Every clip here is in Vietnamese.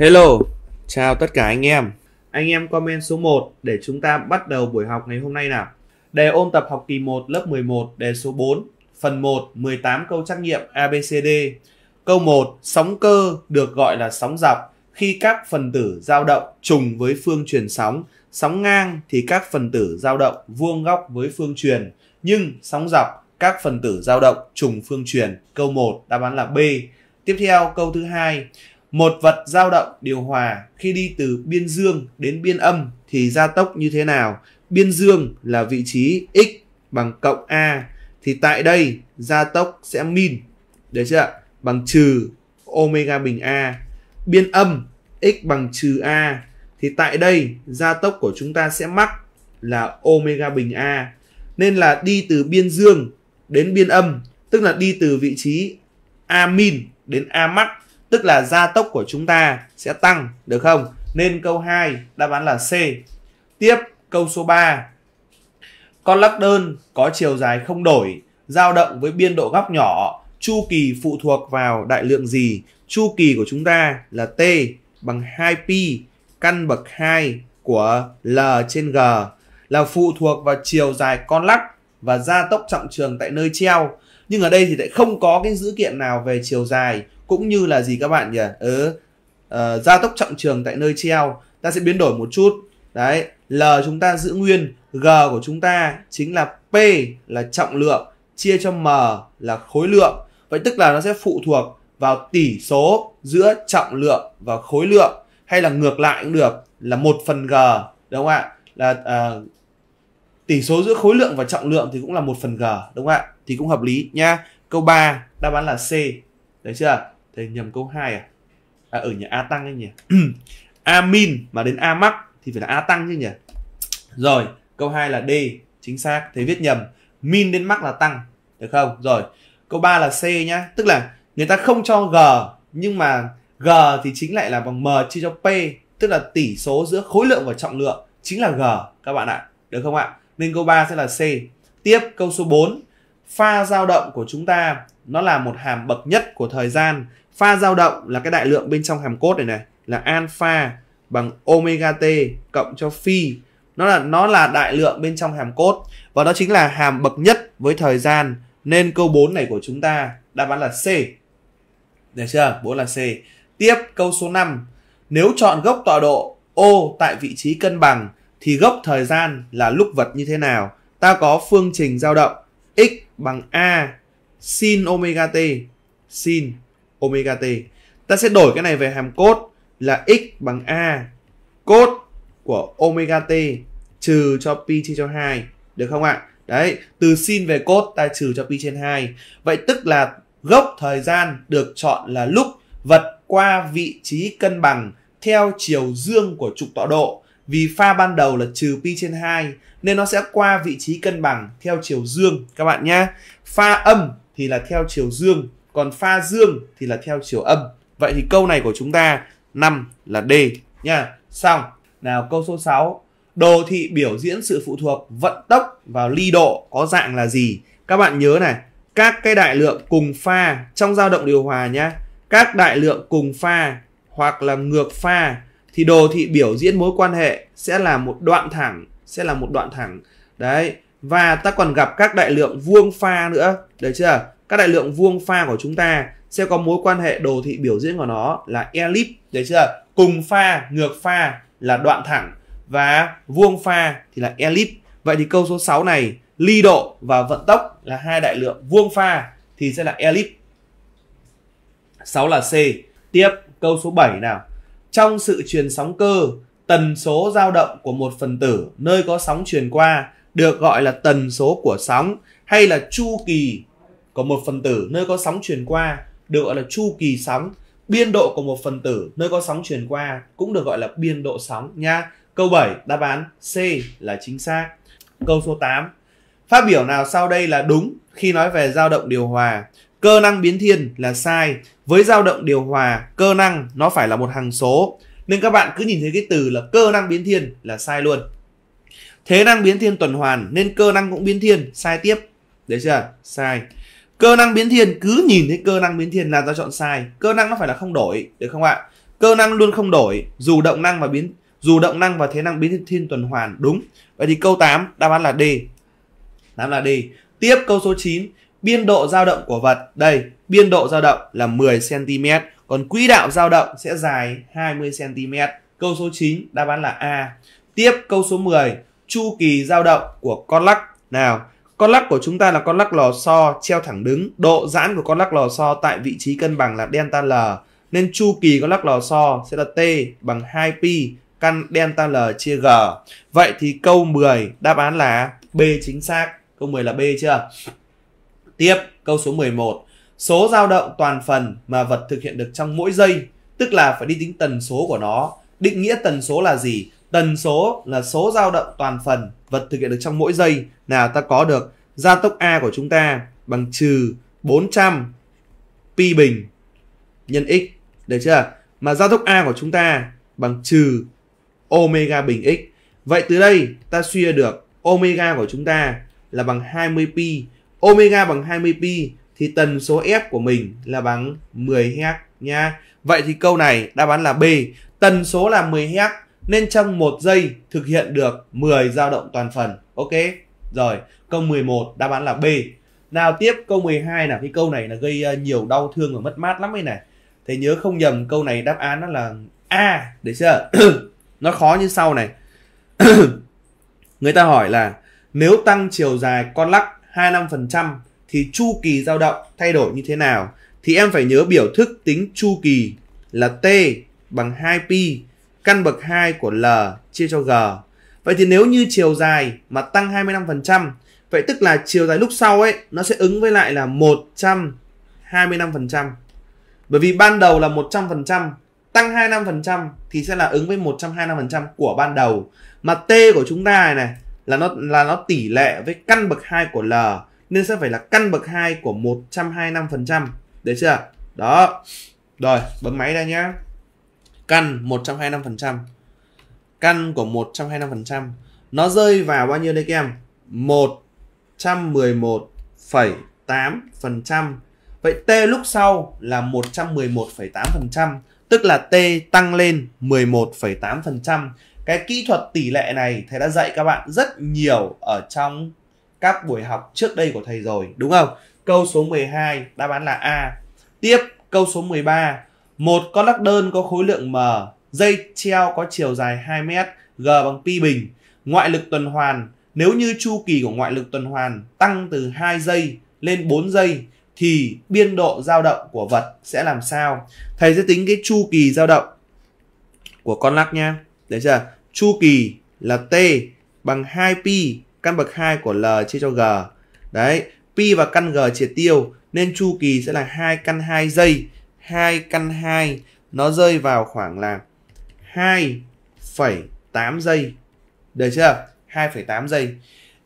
Hello, chào tất cả anh em. Anh em comment số 1 để chúng ta bắt đầu buổi học ngày hôm nay nào. Đề ôn tập học kỳ 1 lớp 11 đề số 4, phần 1, 18 câu trắc nghiệm ABCD. Câu 1, sóng cơ được gọi là sóng dọc khi các phần tử dao động trùng với phương truyền sóng, sóng ngang thì các phần tử dao động vuông góc với phương truyền, nhưng sóng dọc các phần tử dao động trùng phương truyền. Câu 1 đáp án là B. Tiếp theo câu thứ hai, một vật dao động điều hòa khi đi từ biên dương đến biên âm thì gia tốc như thế nào? Biên dương là vị trí x bằng cộng a thì tại đây gia tốc sẽ min đấy chưa? Bằng trừ omega bình a. Biên âm x bằng trừ a thì tại đây gia tốc của chúng ta sẽ mắc là omega bình a. Nên là đi từ biên dương đến biên âm, tức là đi từ vị trí a min đến a mắc tức là gia tốc của chúng ta sẽ tăng được không? Nên câu 2 đáp án là C. Tiếp câu số 3. Con lắc đơn có chiều dài không đổi, dao động với biên độ góc nhỏ, chu kỳ phụ thuộc vào đại lượng gì? Chu kỳ của chúng ta là T bằng 2pi căn bậc 2 của L trên G là phụ thuộc vào chiều dài con lắc và gia tốc trọng trường tại nơi treo. Nhưng ở đây thì lại không có cái dữ kiện nào về chiều dài cũng như là gì các bạn nhỉ ừ, uh, gia tốc trọng trường tại nơi treo ta sẽ biến đổi một chút đấy L chúng ta giữ nguyên G của chúng ta chính là P là trọng lượng chia cho M là khối lượng vậy tức là nó sẽ phụ thuộc vào tỷ số giữa trọng lượng và khối lượng hay là ngược lại cũng được là một phần G đúng không ạ là uh, tỷ số giữa khối lượng và trọng lượng thì cũng là một phần G đúng không ạ thì cũng hợp lý nhá câu 3 đáp án là C được chưa đây nhầm câu 2 à, à ở nhà A tăng anh nhỉ A min mà đến A mắc thì phải là A tăng chứ nhỉ rồi câu 2 là D chính xác thế viết nhầm min đến mắc là tăng được không rồi câu 3 là C nhá tức là người ta không cho G nhưng mà G thì chính lại là bằng M chia cho P tức là tỷ số giữa khối lượng và trọng lượng chính là G các bạn ạ được không ạ nên câu 3 sẽ là C tiếp câu số 4 pha dao động của chúng ta nó là một hàm bậc nhất của thời gian pha dao động là cái đại lượng bên trong hàm cốt này này là alpha bằng omega t cộng cho phi nó là nó là đại lượng bên trong hàm cốt và đó chính là hàm bậc nhất với thời gian nên câu 4 này của chúng ta đáp án là C. Được chưa? 4 là C. Tiếp câu số 5. Nếu chọn gốc tọa độ O tại vị trí cân bằng thì gốc thời gian là lúc vật như thế nào? Ta có phương trình dao động x bằng a sin omega t sin omega t. Ta sẽ đổi cái này về hàm cốt là x bằng a cốt của omega t trừ cho pi chia cho 2 được không ạ? Đấy, từ sin về cốt ta trừ cho pi trên 2. Vậy tức là gốc thời gian được chọn là lúc vật qua vị trí cân bằng theo chiều dương của trục tọa độ vì pha ban đầu là trừ pi trên 2 nên nó sẽ qua vị trí cân bằng theo chiều dương các bạn nhá. Pha âm thì là theo chiều dương còn pha dương thì là theo chiều âm vậy thì câu này của chúng ta năm là D nha xong nào câu số 6 đồ thị biểu diễn sự phụ thuộc vận tốc vào ly độ có dạng là gì các bạn nhớ này các cái đại lượng cùng pha trong dao động điều hòa nhá các đại lượng cùng pha hoặc là ngược pha thì đồ thị biểu diễn mối quan hệ sẽ là một đoạn thẳng sẽ là một đoạn thẳng đấy và ta còn gặp các đại lượng vuông pha nữa được chưa các đại lượng vuông pha của chúng ta sẽ có mối quan hệ đồ thị biểu diễn của nó là elip đấy chưa cùng pha ngược pha là đoạn thẳng và vuông pha thì là elip vậy thì câu số 6 này ly độ và vận tốc là hai đại lượng vuông pha thì sẽ là elip 6 là C tiếp câu số 7 nào trong sự truyền sóng cơ tần số dao động của một phần tử nơi có sóng truyền qua được gọi là tần số của sóng hay là chu kỳ của một phần tử nơi có sóng truyền qua được gọi là chu kỳ sóng biên độ của một phần tử nơi có sóng truyền qua cũng được gọi là biên độ sóng nha câu 7 đáp án C là chính xác câu số 8 phát biểu nào sau đây là đúng khi nói về dao động điều hòa cơ năng biến thiên là sai với dao động điều hòa cơ năng nó phải là một hằng số nên các bạn cứ nhìn thấy cái từ là cơ năng biến thiên là sai luôn thế năng biến thiên tuần hoàn nên cơ năng cũng biến thiên sai tiếp đấy chưa sai cơ năng biến thiên cứ nhìn thấy cơ năng biến thiên là ta chọn sai cơ năng nó phải là không đổi được không ạ cơ năng luôn không đổi dù động năng và biến dù động năng và thế năng biến thiên tuần hoàn đúng vậy thì câu 8 đáp án là D đáp án là D tiếp câu số 9 biên độ dao động của vật đây biên độ dao động là 10 cm còn quỹ đạo dao động sẽ dài 20 cm câu số 9 đáp án là A tiếp câu số 10 chu kỳ dao động của con lắc nào con lắc của chúng ta là con lắc lò xo treo thẳng đứng. Độ giãn của con lắc lò xo tại vị trí cân bằng là delta L. Nên chu kỳ con lắc lò xo sẽ là T bằng 2pi căn delta L chia G. Vậy thì câu 10 đáp án là B chính xác. Câu 10 là B chưa? Tiếp, câu số 11. Số dao động toàn phần mà vật thực hiện được trong mỗi giây, tức là phải đi tính tần số của nó. Định nghĩa tần số là gì? tần số là số dao động toàn phần vật thực hiện được trong mỗi giây là ta có được gia tốc A của chúng ta bằng trừ 400 pi bình nhân x được chưa mà gia tốc A của chúng ta bằng trừ omega bình x vậy từ đây ta suy ra được omega của chúng ta là bằng 20 pi omega bằng 20 pi thì tần số f của mình là bằng 10 hz nha vậy thì câu này đáp án là B tần số là 10 hz nên trong một giây thực hiện được 10 dao động toàn phần. Ok, rồi câu 11 đáp án là B. Nào tiếp câu 12 là cái câu này là gây ờ, nhiều đau thương và mất mát lắm ấy này. Thế nhớ không nhầm câu này đáp án nó là A, được chưa? nó khó như sau này. Người ta hỏi là nếu tăng chiều dài con lắc 25% thì chu kỳ dao động thay đổi như thế nào? Thì em phải nhớ biểu thức tính chu kỳ là T bằng 2pi căn bậc 2 của L chia cho G. Vậy thì nếu như chiều dài mà tăng 25%, vậy tức là chiều dài lúc sau ấy nó sẽ ứng với lại là 125%. Bởi vì ban đầu là 100%, tăng 25% thì sẽ là ứng với 125% của ban đầu. Mà T của chúng ta này, này là nó là nó tỷ lệ với căn bậc 2 của L nên sẽ phải là căn bậc 2 của 125%. Đấy chưa? Đó. Rồi, bấm máy đây nhé căn 125%. Căn của 125% nó rơi vào bao nhiêu đây các em? 111,8%. Vậy T lúc sau là 111,8%, tức là T tăng lên 11,8%. Cái kỹ thuật tỷ lệ này thầy đã dạy các bạn rất nhiều ở trong các buổi học trước đây của thầy rồi, đúng không? Câu số 12 đáp án là A. Tiếp câu số 13 một con lắc đơn có khối lượng m, dây treo có chiều dài 2 m, g bằng pi bình. Ngoại lực tuần hoàn, nếu như chu kỳ của ngoại lực tuần hoàn tăng từ 2 giây lên 4 giây thì biên độ dao động của vật sẽ làm sao? Thầy sẽ tính cái chu kỳ dao động của con lắc nha. Đấy chưa? Chu kỳ là t bằng 2 pi căn bậc 2 của l chia cho g. Đấy, pi và căn g triệt tiêu nên chu kỳ sẽ là 2 căn 2 giây 2 căn 2 nó rơi vào khoảng là 2,8 giây. Được chưa? 2,8 giây.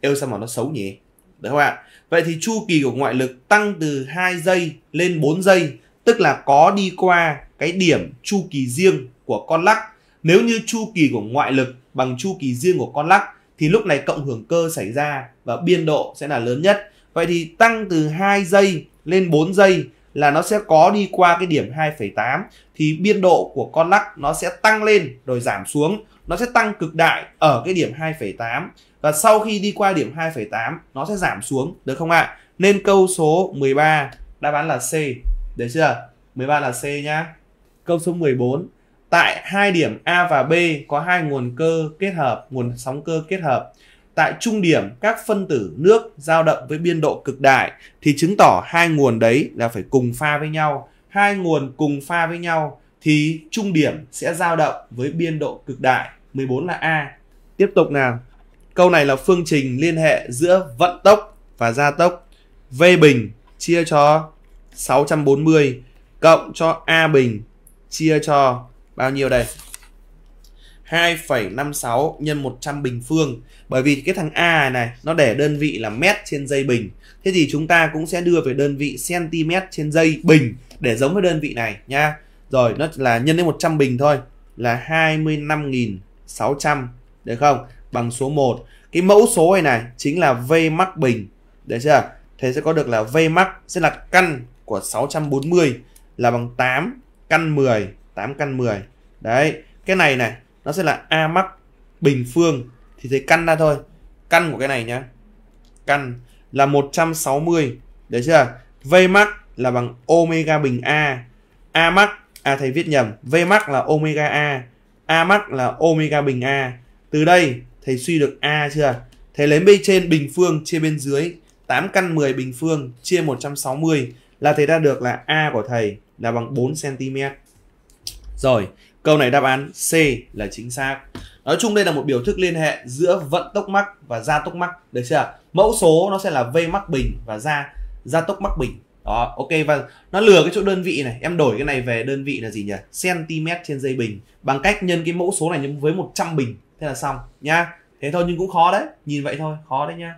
Êu sao mà nó xấu nhỉ? Được không ạ? Vậy thì chu kỳ của ngoại lực tăng từ 2 giây lên 4 giây, tức là có đi qua cái điểm chu kỳ riêng của con lắc. Nếu như chu kỳ của ngoại lực bằng chu kỳ riêng của con lắc thì lúc này cộng hưởng cơ xảy ra và biên độ sẽ là lớn nhất. Vậy thì tăng từ 2 giây lên 4 giây là nó sẽ có đi qua cái điểm 2,8 thì biên độ của con lắc nó sẽ tăng lên rồi giảm xuống nó sẽ tăng cực đại ở cái điểm 2,8 và sau khi đi qua điểm 2,8 nó sẽ giảm xuống được không ạ à? nên câu số 13 đáp án là C được chưa 13 là C nhá câu số 14 tại hai điểm A và B có hai nguồn cơ kết hợp nguồn sóng cơ kết hợp tại trung điểm các phân tử nước dao động với biên độ cực đại thì chứng tỏ hai nguồn đấy là phải cùng pha với nhau. Hai nguồn cùng pha với nhau thì trung điểm sẽ dao động với biên độ cực đại 14 là A. Tiếp tục nào. Câu này là phương trình liên hệ giữa vận tốc và gia tốc. V bình chia cho 640 cộng cho A bình chia cho bao nhiêu đây? 2,56 nhân 100 bình phương bởi vì cái thằng A này nó để đơn vị là mét trên dây bình thế thì chúng ta cũng sẽ đưa về đơn vị cm trên dây bình để giống với đơn vị này nha rồi nó là nhân đến 100 bình thôi là 25.600 được không bằng số 1 cái mẫu số này này chính là V mắc bình để chưa thế sẽ có được là V mắc sẽ là căn của 640 là bằng 8 căn 10 8 căn 10 đấy cái này này nó sẽ là a mắc bình phương thì thấy căn ra thôi căn của cái này nhá căn là 160 đấy chưa v mắc là bằng omega bình a a mắc a thầy viết nhầm v mắc là omega a a mắc là omega bình a từ đây thầy suy được a chưa thầy lấy bên trên bình phương chia bên dưới 8 căn 10 bình phương chia 160 là thầy ra được là a của thầy là bằng 4 cm rồi Câu này đáp án C là chính xác. Nói chung đây là một biểu thức liên hệ giữa vận tốc mắc và gia tốc mắc, được chưa? Mẫu số nó sẽ là V mắc bình và gia gia tốc mắc bình. Đó, ok và nó lừa cái chỗ đơn vị này, em đổi cái này về đơn vị là gì nhỉ? cm trên dây bình bằng cách nhân cái mẫu số này nhân với 100 bình, thế là xong nhá. Thế thôi nhưng cũng khó đấy, nhìn vậy thôi, khó đấy nhá.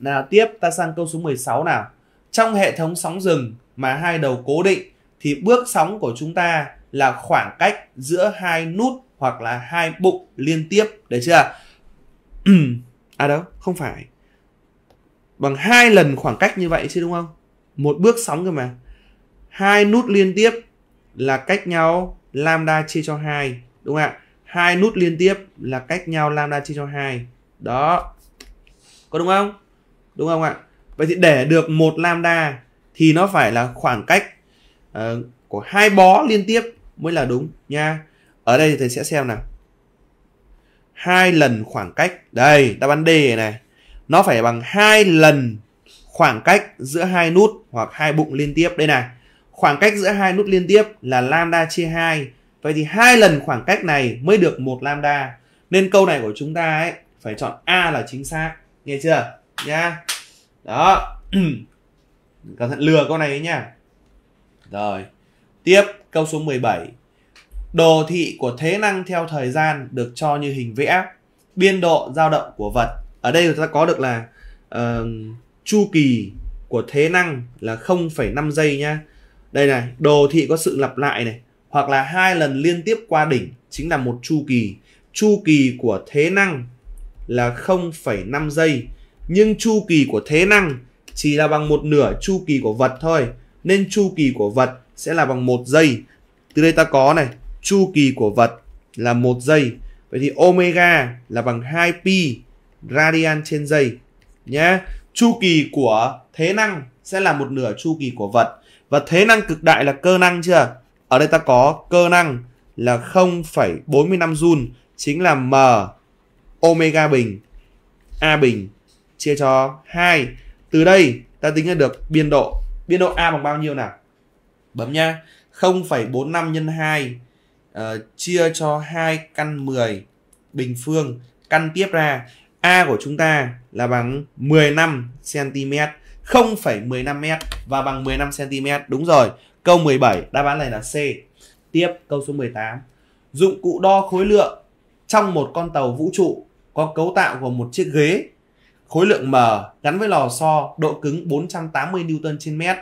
Nào tiếp ta sang câu số 16 nào. Trong hệ thống sóng rừng mà hai đầu cố định thì bước sóng của chúng ta là khoảng cách giữa hai nút hoặc là hai bụng liên tiếp đấy chưa à đâu không phải bằng hai lần khoảng cách như vậy chứ đúng không một bước sóng cơ mà hai nút liên tiếp là cách nhau lambda chia cho hai đúng không ạ hai nút liên tiếp là cách nhau lambda chia cho hai đó có đúng không đúng không ạ vậy thì để được một lambda thì nó phải là khoảng cách uh, của hai bó liên tiếp mới là đúng nha. Ở đây thì thầy sẽ xem nào. Hai lần khoảng cách. Đây, đáp án D này. Nó phải bằng hai lần khoảng cách giữa hai nút hoặc hai bụng liên tiếp đây này. Khoảng cách giữa hai nút liên tiếp là lambda chia 2. Vậy thì hai lần khoảng cách này mới được một lambda. Nên câu này của chúng ta ấy phải chọn A là chính xác. Nghe chưa? Nha. Đó. Cẩn thận lừa câu này ấy nha. Rồi. Tiếp, câu số 17. Đồ thị của thế năng theo thời gian được cho như hình vẽ, biên độ dao động của vật. Ở đây chúng ta có được là uh, chu kỳ của thế năng là 0,5 giây nhá. Đây này, đồ thị có sự lặp lại này, hoặc là hai lần liên tiếp qua đỉnh chính là một chu kỳ. Chu kỳ của thế năng là 0,5 giây, nhưng chu kỳ của thế năng chỉ là bằng một nửa chu kỳ của vật thôi. Nên chu kỳ của vật sẽ là bằng một giây từ đây ta có này chu kỳ của vật là một giây vậy thì omega là bằng 2 pi radian trên giây nhé chu kỳ của thế năng sẽ là một nửa chu kỳ của vật và thế năng cực đại là cơ năng chưa ở đây ta có cơ năng là 0,45 joule chính là m omega bình a bình chia cho 2 từ đây ta tính ra được biên độ biên độ a bằng bao nhiêu nào bấm nhá 0,45 nhân 2 uh, ờ, chia cho 2 căn 10 bình phương căn tiếp ra A của chúng ta là bằng 15 cm 0,15 m và bằng 15 cm đúng rồi câu 17 đáp án này là C tiếp câu số 18 dụng cụ đo khối lượng trong một con tàu vũ trụ có cấu tạo gồm một chiếc ghế khối lượng m gắn với lò xo độ cứng 480 Newton trên mét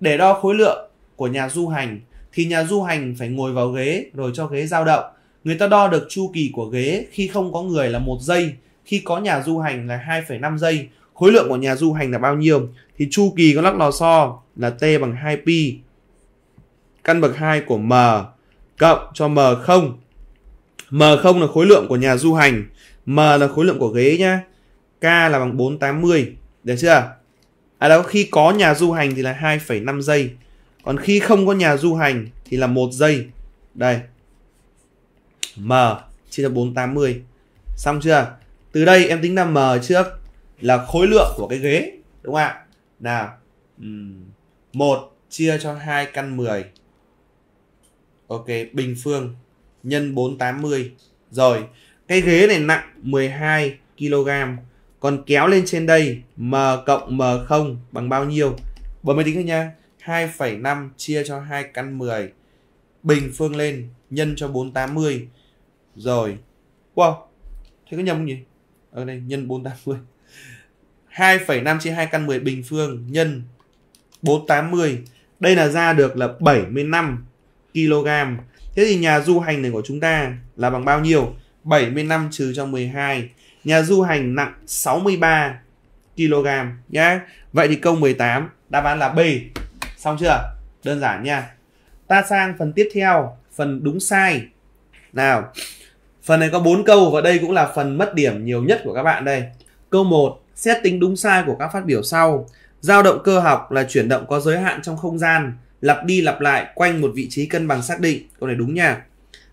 để đo khối lượng của nhà du hành thì nhà du hành phải ngồi vào ghế rồi cho ghế dao động. Người ta đo được chu kỳ của ghế khi không có người là một giây, khi có nhà du hành là 2,5 giây. Khối lượng của nhà du hành là bao nhiêu? Thì chu kỳ con lắc lò xo là T bằng 2pi. Căn bậc 2 của M cộng cho M0. M0 là khối lượng của nhà du hành. M là khối lượng của ghế nhá. K là bằng 480. Được chưa? À đó khi có nhà du hành thì là 2,5 giây còn khi không có nhà du hành thì là một giây đây m chia cho 480 xong chưa từ đây em tính là m trước là khối lượng của cái ghế đúng không ạ nào một chia cho hai căn 10 ok bình phương nhân 480 rồi cái ghế này nặng 12 kg còn kéo lên trên đây m cộng m0 bằng bao nhiêu bấm máy tính thôi nha 2,5 chia cho 2 căn 10 bình phương lên nhân cho 480 rồi wow thế có nhầm không nhỉ ở đây nhân 480 2,5 chia 2 căn 10 bình phương nhân 480 đây là ra được là 75 kg thế thì nhà du hành này của chúng ta là bằng bao nhiêu 75 trừ cho 12 nhà du hành nặng 63 kg nhá vậy thì câu 18 đáp án là B xong chưa đơn giản nha ta sang phần tiếp theo phần đúng sai nào phần này có bốn câu và đây cũng là phần mất điểm nhiều nhất của các bạn đây câu 1 xét tính đúng sai của các phát biểu sau dao động cơ học là chuyển động có giới hạn trong không gian lặp đi lặp lại quanh một vị trí cân bằng xác định câu này đúng nha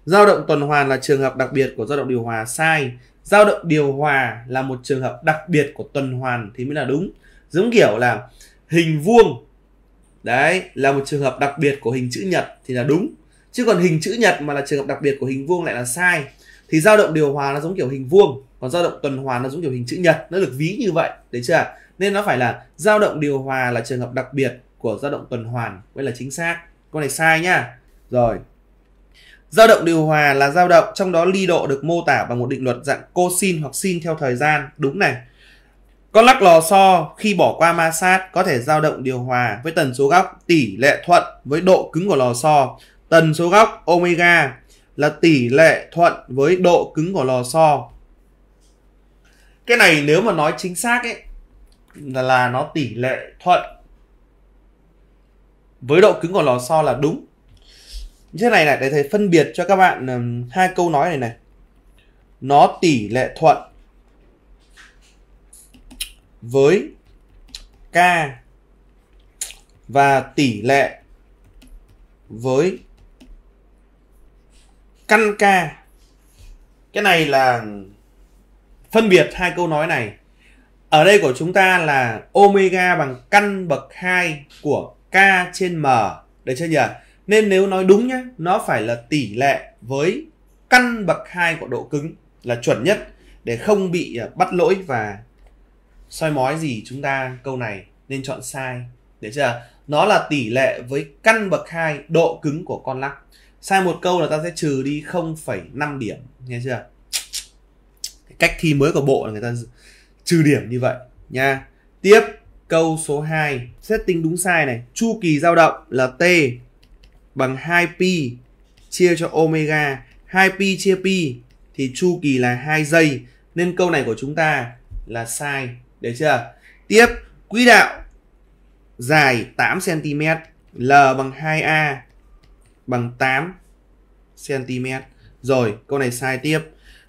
dao động tuần hoàn là trường hợp đặc biệt của dao động điều hòa sai dao động điều hòa là một trường hợp đặc biệt của tuần hoàn thì mới là đúng giống kiểu là hình vuông đấy là một trường hợp đặc biệt của hình chữ nhật thì là đúng chứ còn hình chữ nhật mà là trường hợp đặc biệt của hình vuông lại là sai thì dao động điều hòa nó giống kiểu hình vuông còn dao động tuần hoàn nó giống kiểu hình chữ nhật nó được ví như vậy đấy chưa nên nó phải là dao động điều hòa là trường hợp đặc biệt của dao động tuần hoàn mới là chính xác con này sai nhá rồi dao động điều hòa là dao động trong đó ly độ được mô tả bằng một định luật dạng cosin hoặc sin theo thời gian đúng này con lắc lò xo khi bỏ qua ma sát có thể dao động điều hòa với tần số góc tỷ lệ thuận với độ cứng của lò xo. Tần số góc omega là tỷ lệ thuận với độ cứng của lò xo. Cái này nếu mà nói chính xác ấy là, là nó tỷ lệ thuận với độ cứng của lò xo là đúng. như Thế này này để thầy phân biệt cho các bạn um, hai câu nói này này. Nó tỷ lệ thuận với K và tỷ lệ với căn K. Cái này là phân biệt hai câu nói này. Ở đây của chúng ta là omega bằng căn bậc 2 của K trên M. Được chưa nhỉ? Nên nếu nói đúng nhé nó phải là tỷ lệ với căn bậc 2 của độ cứng là chuẩn nhất để không bị à, bắt lỗi và soi mói gì chúng ta câu này nên chọn sai để chưa nó là tỷ lệ với căn bậc hai độ cứng của con lắc sai một câu là ta sẽ trừ đi 0,5 điểm nghe chưa cách thi mới của bộ là người ta trừ điểm như vậy nha tiếp câu số 2 xét tính đúng sai này chu kỳ dao động là t bằng 2 pi chia cho omega 2 pi chia pi thì chu kỳ là 2 giây nên câu này của chúng ta là sai đấy chưa tiếp quỹ đạo dài 8 cm L bằng 2A bằng 8 cm rồi câu này sai tiếp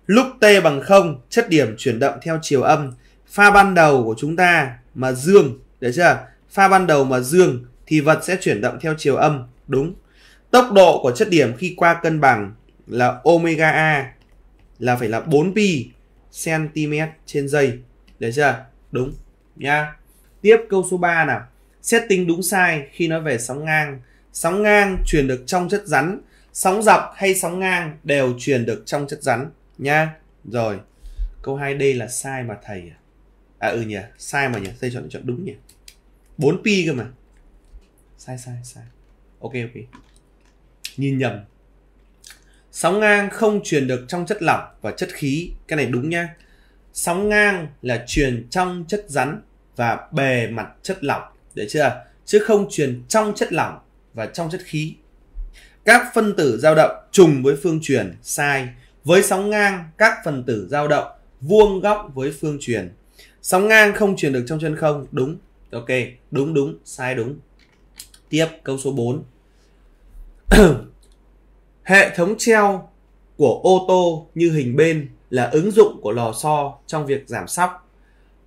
lúc T bằng 0 chất điểm chuyển động theo chiều âm pha ban đầu của chúng ta mà dương đấy chưa pha ban đầu mà dương thì vật sẽ chuyển động theo chiều âm đúng tốc độ của chất điểm khi qua cân bằng là omega a là phải là 4 pi cm trên giây đấy chưa đúng nha tiếp câu số 3 nào xét tính đúng sai khi nói về sóng ngang sóng ngang truyền được trong chất rắn sóng dọc hay sóng ngang đều truyền được trong chất rắn nha rồi câu 2D là sai mà thầy à, à ừ nhỉ sai mà nhỉ thầy chọn chọn đúng nhỉ 4 pi cơ mà sai sai sai ok ok nhìn nhầm sóng ngang không truyền được trong chất lỏng và chất khí cái này đúng nha sóng ngang là truyền trong chất rắn và bề mặt chất lỏng để chưa chứ không truyền trong chất lỏng và trong chất khí các phân tử dao động trùng với phương truyền sai với sóng ngang các phân tử dao động vuông góc với phương truyền sóng ngang không truyền được trong chân không đúng ok đúng đúng sai đúng tiếp câu số 4 hệ thống treo của ô tô như hình bên là ứng dụng của lò xo trong việc giảm sóc.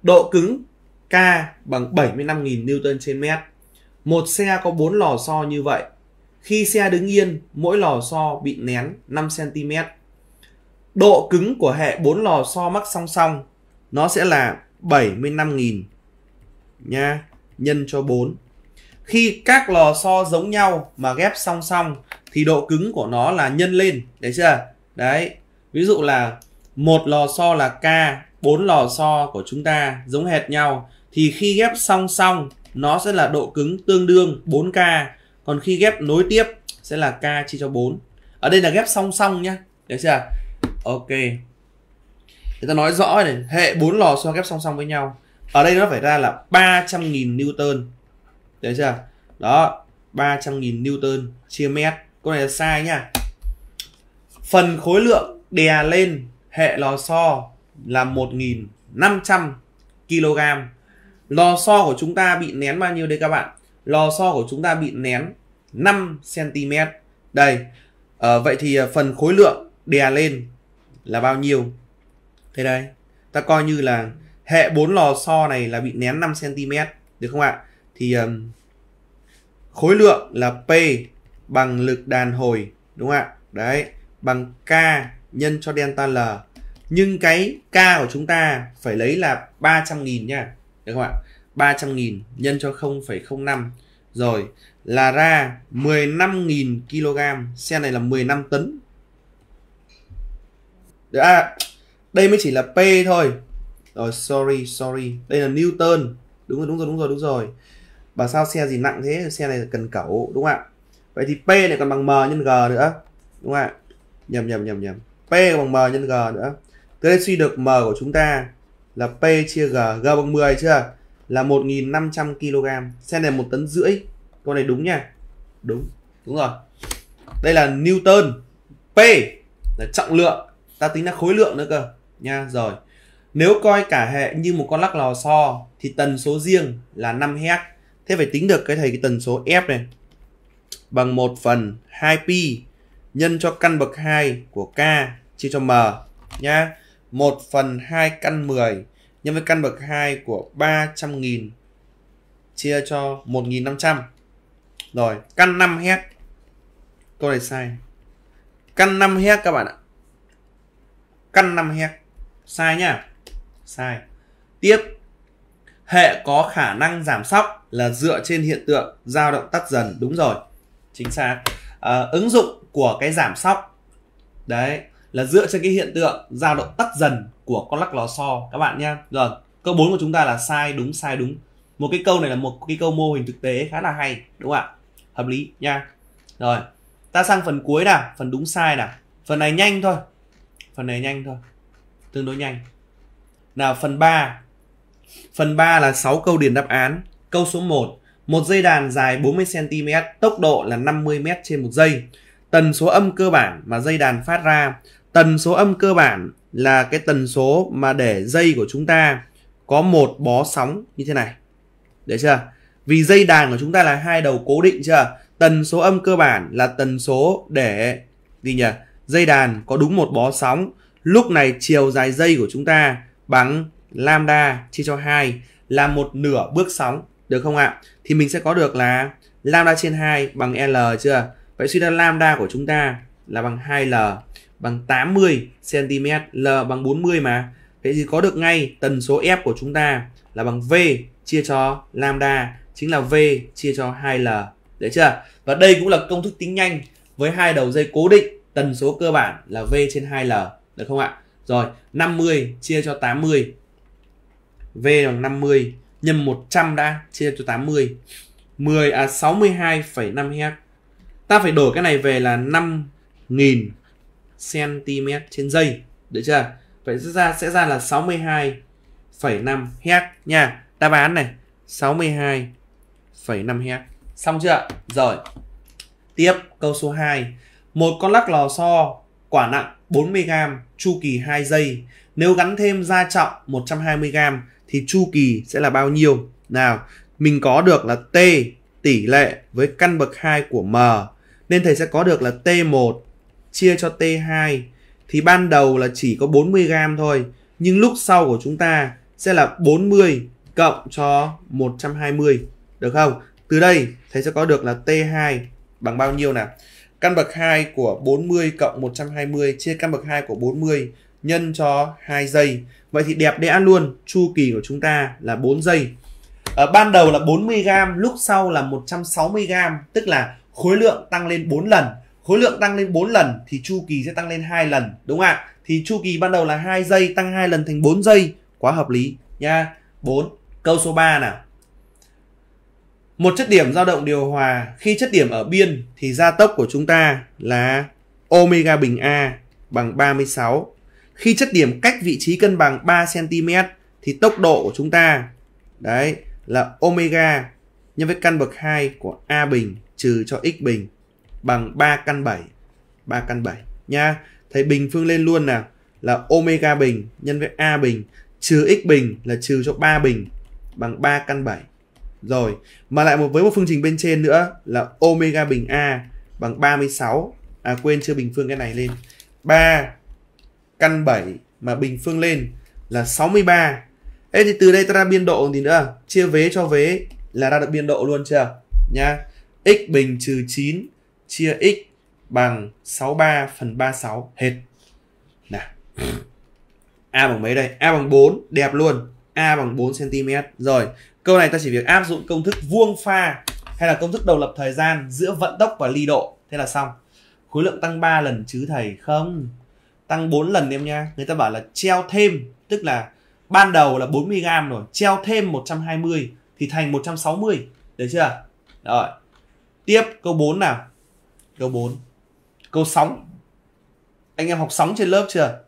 Độ cứng K bằng 75.000 Newton trên mét. Một xe có 4 lò xo như vậy. Khi xe đứng yên, mỗi lò xo bị nén 5 cm. Độ cứng của hệ 4 lò xo mắc song song nó sẽ là 75.000 nha, nhân cho 4. Khi các lò xo giống nhau mà ghép song song thì độ cứng của nó là nhân lên, đấy chưa? Đấy. Ví dụ là một lò xo là K, bốn lò xo của chúng ta giống hệt nhau thì khi ghép song song nó sẽ là độ cứng tương đương 4K, còn khi ghép nối tiếp sẽ là K chia cho 4. Ở đây là ghép song song nhá, được chưa? Ok. Người ta nói rõ này, hệ bốn lò xo ghép song song với nhau. Ở đây nó phải ra là 300.000 Newton. Được chưa? Đó, 300.000 Newton chia mét. con này là sai nhá. Phần khối lượng đè lên hệ lò xo là 1.500 kg. Lò xo của chúng ta bị nén bao nhiêu đây các bạn? Lò xo của chúng ta bị nén 5 cm. Đây. À, vậy thì ờ, phần khối lượng đè lên là bao nhiêu? Thế đây. Ta coi như là hệ 4 lò xo này là bị nén 5 cm được không ạ? Thì um, khối lượng là P bằng lực đàn hồi đúng không ạ? Đấy, bằng K nhân cho delta L nhưng cái k của chúng ta phải lấy là 300.000 nha được không ạ 300.000 nhân cho 0,05 rồi là ra 15.000 kg xe này là 15 tấn à, đây mới chỉ là P thôi rồi sorry sorry đây là Newton đúng rồi đúng rồi đúng rồi đúng rồi bảo sao xe gì nặng thế xe này cần cẩu đúng không ạ vậy thì P này còn bằng M nhân G nữa đúng không ạ nhầm nhầm nhầm nhầm P bằng M nhân G nữa từ đây suy được M của chúng ta là P chia G, G bằng 10 chưa? Là 1.500 kg. Xe này một tấn rưỡi. Câu này đúng nha. Đúng, đúng rồi. Đây là Newton. P là trọng lượng. Ta tính là khối lượng nữa cơ. Nha, rồi. Nếu coi cả hệ như một con lắc lò xo thì tần số riêng là 5 Hz. Thế phải tính được cái thầy cái tần số F này bằng 1 phần 2 pi nhân cho căn bậc 2 của K chia cho M nha 1 phần 2 căn 10 nhân với căn bậc 2 của 300.000 chia cho 1.500. Rồi, căn 5 hét. Câu này sai. Căn 5 hét các bạn ạ. Căn 5 hét. Sai nhá. Sai. Tiếp. Hệ có khả năng giảm sóc là dựa trên hiện tượng dao động tắt dần. Đúng rồi. Chính xác. À, ứng dụng của cái giảm sóc. Đấy, là dựa trên cái hiện tượng dao động tắt dần của con lắc lò xo các bạn nhá rồi câu 4 của chúng ta là sai đúng sai đúng một cái câu này là một cái câu mô hình thực tế khá là hay đúng không ạ hợp lý nha rồi ta sang phần cuối nào phần đúng sai nào phần này nhanh thôi phần này nhanh thôi tương đối nhanh nào phần 3 phần 3 là 6 câu điền đáp án câu số 1 một dây đàn dài 40 cm tốc độ là 50 m trên một giây tần số âm cơ bản mà dây đàn phát ra tần số âm cơ bản là cái tần số mà để dây của chúng ta có một bó sóng như thế này đấy chưa vì dây đàn của chúng ta là hai đầu cố định chưa tần số âm cơ bản là tần số để gì nhỉ dây đàn có đúng một bó sóng lúc này chiều dài dây của chúng ta bằng lambda chia cho 2 là một nửa bước sóng được không ạ thì mình sẽ có được là lambda trên 2 bằng l chưa vậy suy ra lambda của chúng ta là bằng 2l bằng 80 cm, L bằng 40 mà. Vậy thì có được ngay tần số F của chúng ta là bằng V chia cho lambda chính là V chia cho 2L. Đấy chưa? Và đây cũng là công thức tính nhanh với hai đầu dây cố định, tần số cơ bản là V trên 2L, được không ạ? Rồi, 50 chia cho 80. V bằng 50 nhân 100 đã chia cho 80. 10 à 62,5 Hz. Ta phải đổi cái này về là 5000 cm trên giây được chưa vậy ra sẽ ra là 62,5 Hz nha đáp án này 62,5 Hz xong chưa rồi tiếp câu số 2 một con lắc lò xo quả nặng 40g chu kỳ 2 giây nếu gắn thêm gia trọng 120g thì chu kỳ sẽ là bao nhiêu nào mình có được là T tỷ lệ với căn bậc 2 của M nên thầy sẽ có được là T1 chia cho T2 thì ban đầu là chỉ có 40 gram thôi, nhưng lúc sau của chúng ta sẽ là 40 cộng cho 120, được không? Từ đây thầy sẽ có được là T2 bằng bao nhiêu nào? Căn bậc 2 của 40 cộng 120 chia căn bậc 2 của 40 nhân cho 2 giây. Vậy thì đẹp đẽ luôn, chu kỳ của chúng ta là 4 giây. Ở ờ, ban đầu là 40 gram, lúc sau là 160 gram, tức là khối lượng tăng lên 4 lần khối lượng tăng lên 4 lần thì chu kỳ sẽ tăng lên 2 lần đúng không ạ? Thì chu kỳ ban đầu là 2 giây tăng 2 lần thành 4 giây, quá hợp lý nha. 4. Câu số 3 nào. Một chất điểm dao động điều hòa khi chất điểm ở biên thì gia tốc của chúng ta là omega bình A bằng 36. Khi chất điểm cách vị trí cân bằng 3 cm thì tốc độ của chúng ta đấy là omega nhân với căn bậc 2 của A bình trừ cho x bình bằng 3 căn 7. 3 căn 7 nha. thấy bình phương lên luôn nào là omega bình nhân với a bình trừ x bình là trừ cho 3 bình bằng 3 căn 7. Rồi, mà lại một với một phương trình bên trên nữa là omega bình a bằng 36. À quên chưa bình phương cái này lên. 3 căn 7 mà bình phương lên là 63. Ê thì từ đây ta ra biên độ thì nữa, chia vế cho vế là ra được biên độ luôn chưa? Nha. x bình trừ 9 chia x bằng 63 phần 36 hết. Nào. A bằng mấy đây? A bằng 4, đẹp luôn. A bằng 4 cm. Rồi, câu này ta chỉ việc áp dụng công thức vuông pha hay là công thức đầu lập thời gian giữa vận tốc và ly độ. Thế là xong. Khối lượng tăng 3 lần chứ thầy không. Tăng 4 lần em nha. Người ta bảo là treo thêm, tức là ban đầu là 40 g rồi, treo thêm 120 thì thành 160. Được chưa? Rồi. Tiếp câu 4 nào. Câu 4. Câu sóng. Anh em học sóng trên lớp chưa?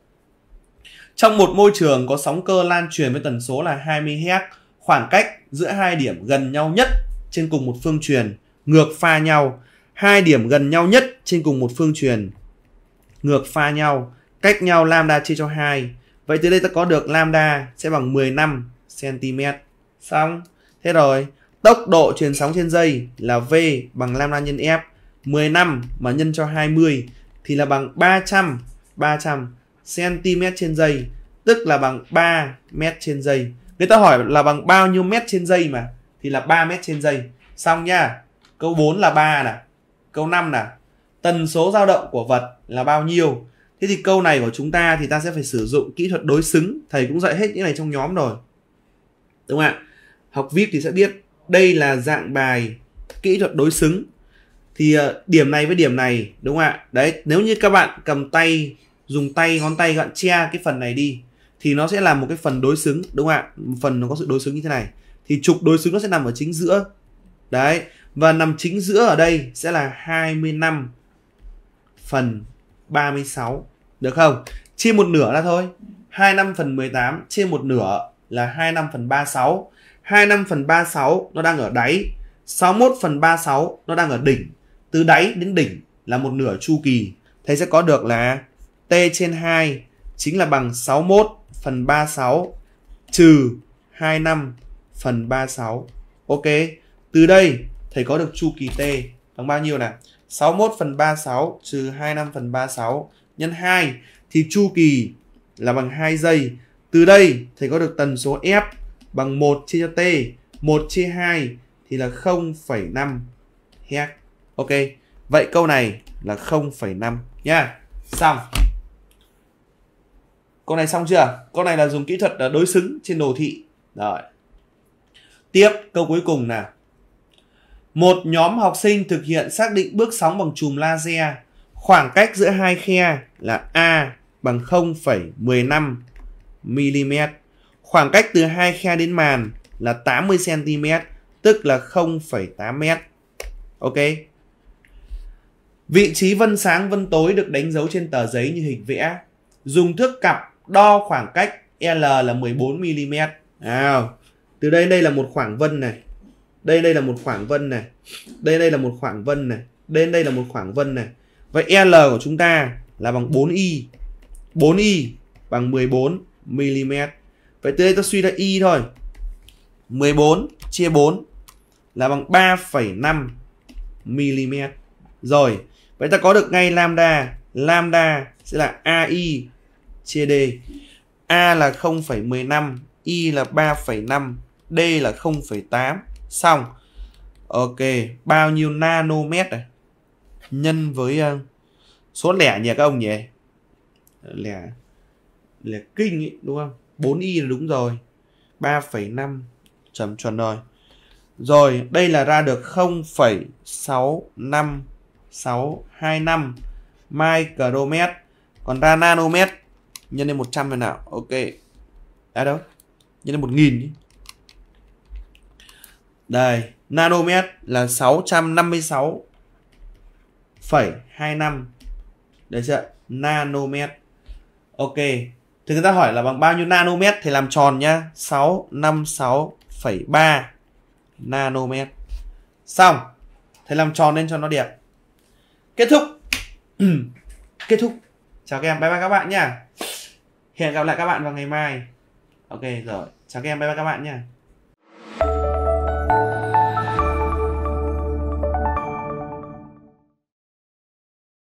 Trong một môi trường có sóng cơ lan truyền với tần số là 20 Hz, khoảng cách giữa hai điểm gần nhau nhất trên cùng một phương truyền ngược pha nhau, hai điểm gần nhau nhất trên cùng một phương truyền ngược pha nhau, cách nhau lambda chia cho 2. Vậy từ đây ta có được lambda sẽ bằng 15 cm. Xong, thế rồi, tốc độ truyền sóng trên dây là v bằng lambda nhân f 10 năm mà nhân cho 20 thì là bằng 300 300 cm trên giây tức là bằng 3 mét trên giây. Người ta hỏi là bằng bao nhiêu mét trên giây mà thì là 3 mét trên giây. Xong nhá. Câu 4 là 3 nè. Câu 5 nè. Tần số dao động của vật là bao nhiêu? Thế thì câu này của chúng ta thì ta sẽ phải sử dụng kỹ thuật đối xứng. Thầy cũng dạy hết những này trong nhóm rồi. Đúng không ạ? Học VIP thì sẽ biết đây là dạng bài kỹ thuật đối xứng thì ờ, điểm này với điểm này đúng không ạ đấy nếu như các bạn cầm tay dùng tay ngón tay các che cái phần này đi thì nó sẽ là một cái phần đối xứng đúng không ạ một phần nó có sự đối xứng như thế này thì trục đối xứng nó sẽ nằm ở chính giữa đấy và nằm chính giữa ở đây sẽ là 25 phần 36 được không chia một nửa ra thôi 25 phần 18 chia một nửa là 25 phần 36 25 phần 36 nó đang ở đáy 61 phần 36 nó đang ở đỉnh từ đáy đến đỉnh là một nửa chu kỳ. Thầy sẽ có được là T trên 2 chính là bằng 61 phần 36 trừ 25 phần 36. Ok, từ đây thầy có được chu kỳ T bằng bao nhiêu nào? 61 phần 36 trừ 25 phần 36 nhân 2 thì chu kỳ là bằng 2 giây. Từ đây thầy có được tần số F bằng 1 chia cho T. 1 chia 2 thì là 0,5 Hz. Ok, vậy câu này là 0,5 nha. Xong. Câu này xong chưa? Câu này là dùng kỹ thuật à, đối xứng trên đồ thị. Rồi. Tiếp câu cuối cùng nào. Một nhóm học sinh thực hiện xác định bước sóng bằng chùm laser. Khoảng cách giữa hai khe là A bằng 0,15 mm. Khoảng cách từ hai khe đến màn là 80 cm, tức là 0,8 m. Ok, Vị trí vân sáng vân tối được đánh dấu trên tờ giấy như hình vẽ. Dùng thước cặp đo khoảng cách L là 14 mm. À, từ đây đây là một khoảng vân này. Đây đây là một khoảng vân này. Đây đây là một khoảng vân này. Đây đây là một khoảng vân này. Vậy L của chúng ta là bằng 4y. 4y bằng 14 mm. Vậy từ đây ta suy ra y thôi. 14 chia 4 là bằng 3,5 mm. Rồi, Vậy ta có được ngay lambda, lambda sẽ là AI chia D. A là 0,15, Y là 3,5, D là 0,8. Xong. Ok, bao nhiêu nanomet này? Nhân với uh, số lẻ nhỉ các ông nhỉ? Lẻ lẻ kinh ấy, đúng không? 4y là đúng rồi. 3,5 chuẩn chuẩn rồi. Rồi, đây là ra được 0,65 625 micromet còn ra nanomet nhân lên 100 rồi nào ok à đâu nhân lên 1000 đây nanomet là 656 phẩy 25 đấy chưa nanomet ok thì người ta hỏi là bằng bao nhiêu nanomet thì làm tròn nhá 656,3 nanomet xong thế làm tròn lên cho nó đẹp kết thúc kết thúc chào các em bye bye các bạn nha hẹn gặp lại các bạn vào ngày mai ok rồi chào các em bye bye các bạn nha